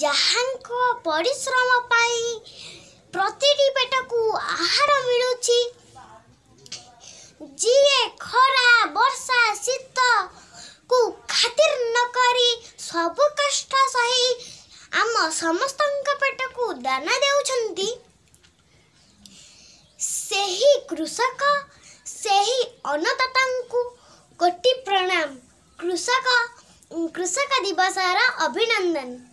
ଯାହାଙ୍କ ପରିଶ୍ରମ ପାଇଁ ପ୍ରତିଟି ପେଟକୁ ଆହାର ମିଳୁଛି ଯିଏ ଖରା ବର୍ଷା ଶୀତକୁ ଖାତିର ନ କରି ସବୁ କଷ୍ଟ ସହି ଆମ ସମସ୍ତଙ୍କ ପେଟକୁ ଦାନା ଦେଉଛନ୍ତି ସେହି କୃଷକ ସେହି ଅନ୍ନଦାତାଙ୍କୁ କୋଟି ପ୍ରଣାମ କୃଷକ କୃଷକ ଦିବସର ଅଭିନନ୍ଦନ